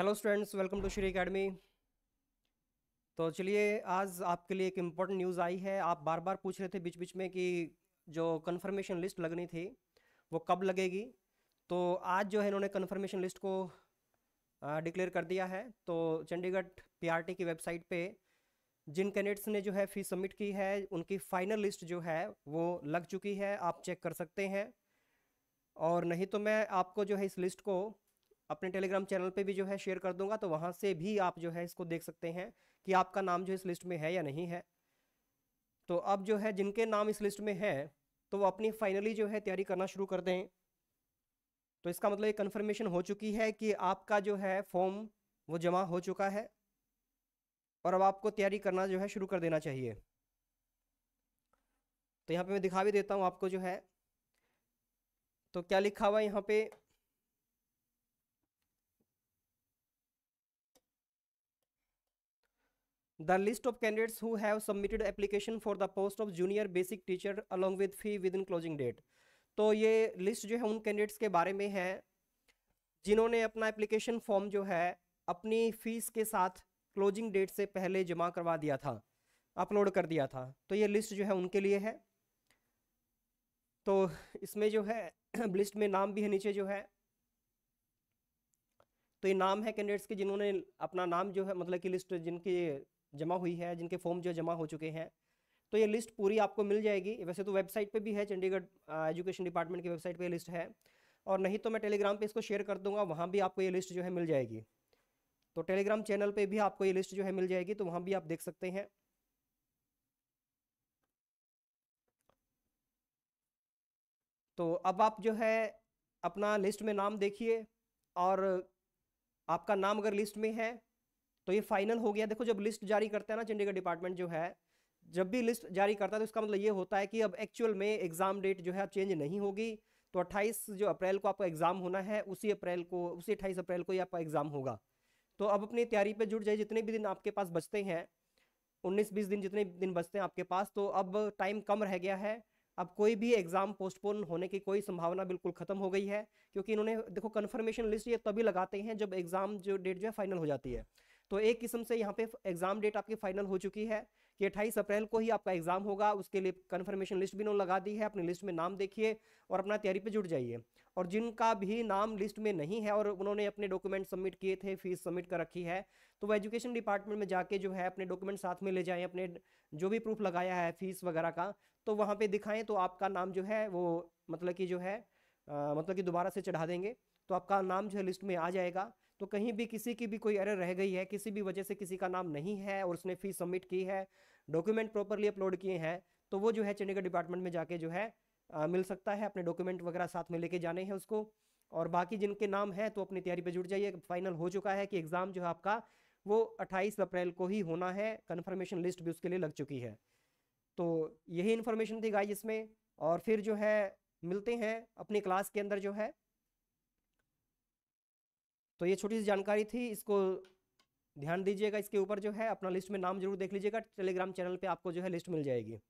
Hello students welcome to Shri academy तो चलिए आज आपके लिए एक इम्पोर्टेंट न्यूज़ आई है आप बार बार पूछ रहे थे बीच बीच में कि जो कन्फर्मेशन लिस्ट लगनी थी वो कब लगेगी तो आज जो है इन्होंने कन्फर्मेशन लिस्ट को डिक्लेयर कर दिया है तो चंडीगढ़ पीआरटी की वेबसाइट पे जिन कैंडिडेट्स ने जो है फीस सबमिट की है उनकी फाइनल लिस्ट जो है वो लग चुकी है आप चेक कर सकते हैं और नहीं तो मैं आपको जो है इस लिस्ट को अपने टेलीग्राम चैनल पे भी जो है शेयर कर दूंगा तो वहाँ से भी आप जो है इसको देख सकते हैं कि आपका नाम जो इस लिस्ट में है या नहीं है तो अब जो है जिनके नाम इस लिस्ट में है तो वो अपनी फाइनली जो है तैयारी करना शुरू कर दें तो इसका मतलब ये कन्फर्मेशन हो चुकी है कि आपका जो है फॉर्म वो जमा हो चुका है और अब आपको तैयारी करना जो है शुरू कर देना चाहिए तो यहाँ पे मैं दिखा भी देता हूँ आपको जो है तो क्या लिखा हुआ है यहाँ पे The list of candidates who have submitted application for the post of junior basic teacher along with fee within closing date. तो ये लिस्ट जो है उन कैंडिडेट्स के बारे में है जिन्होंने अपना एप्लीकेशन फॉर्म जो है अपनी फीस के साथ क्लोजिंग डेट से पहले जमा करवा दिया था अपलोड कर दिया था तो ये लिस्ट जो है उनके लिए है तो इसमें जो है लिस्ट में नाम भी है नीचे जो है तो ये नाम है कैंडिडेट्स के जिन्होंने अपना नाम जो है मतलब कि लिस्ट जिनकी जमा हुई है जिनके फॉर्म जो जमा हो चुके हैं तो ये लिस्ट पूरी आपको मिल जाएगी वैसे तो वेबसाइट पे भी है चंडीगढ़ एजुकेशन डिपार्टमेंट की वेबसाइट पे लिस्ट है और नहीं तो मैं टेलीग्राम पे इसको शेयर कर दूंगा वहाँ भी आपको ये लिस्ट जो है मिल जाएगी तो टेलीग्राम चैनल पे भी आपको ये लिस्ट जो है मिल जाएगी तो वहाँ भी आप देख सकते हैं तो अब आप जो है अपना लिस्ट में नाम देखिए और आपका नाम अगर लिस्ट में है तो ये फाइनल हो गया देखो जब लिस्ट जारी करते हैं ना चंडीगढ़ डिपार्टमेंट जो है जब भी लिस्ट जारी करता है तो इसका मतलब ये होता है कि अब एक्चुअल में एग्जाम डेट जो है चेंज नहीं होगी तो 28 जो अप्रैल को आपका एग्जाम होना है उसी अप्रैल को उसी अट्ठाईस अप्रैल को ही आपका एग्जाम होगा तो अब अपनी तैयारी पर जुट जाए जितने भी दिन आपके पास बचते हैं उन्नीस बीस दिन जितने दिन बचते हैं आपके पास तो अब टाइम कम रह गया है अब कोई भी एग्जाम पोस्टपोन होने की कोई संभावना बिल्कुल खत्म हो गई है क्योंकि इन्होंने देखो कन्फर्मेशन लिस्ट ये तभी लगाते हैं जब एग्जाम जो डेट जो है फाइनल हो जाती है तो एक किस्म से यहाँ पे एग्जाम डेट आपकी फाइनल हो चुकी है कि अट्ठाईस अप्रैल को ही आपका एग्जाम होगा उसके लिए कन्फर्मेशन लिस्ट भी उन्होंने लगा दी है अपनी लिस्ट में नाम देखिए और अपना तैयारी पे जुट जाइए और जिनका भी नाम लिस्ट में नहीं है और उन्होंने अपने डॉक्यूमेंट सबमिट किए थे फीस सबमिट कर रखी है तो वो एजुकेशन डिपार्टमेंट में जाके जो है अपने डॉक्यूमेंट साथ में ले जाएं अपने जो भी प्रूफ लगाया है फीस वगैरह का तो वहाँ पर दिखाएं तो आपका नाम जो है वो मतलब कि जो है आ, मतलब कि दोबारा से चढ़ा देंगे तो आपका नाम जो है लिस्ट में आ जाएगा तो कहीं भी किसी की भी कोई एरर रह गई है किसी भी वजह से किसी का नाम नहीं है और उसने फीस सबमिट की है डॉक्यूमेंट प्रॉपरली अपलोड किए हैं तो वो जो है चंडीगढ़ डिपार्टमेंट में जाके जो है आ, मिल सकता है अपने डॉक्यूमेंट वगैरह साथ में लेके जाने हैं उसको और बाकी जिनके नाम हैं तो अपनी तैयारी पर जुट जाइए फाइनल हो चुका है कि एग्ज़ाम जो है आपका वो अट्ठाईस अप्रैल को ही होना है कन्फर्मेशन लिस्ट भी उसके लिए लग चुकी है तो यही इन्फॉर्मेशन थी गाई इसमें और फिर जो है मिलते हैं अपनी क्लास के अंदर जो है तो ये छोटी सी जानकारी थी इसको ध्यान दीजिएगा इसके ऊपर जो है अपना लिस्ट में नाम जरूर देख लीजिएगा टेलीग्राम चैनल पे आपको जो है लिस्ट मिल जाएगी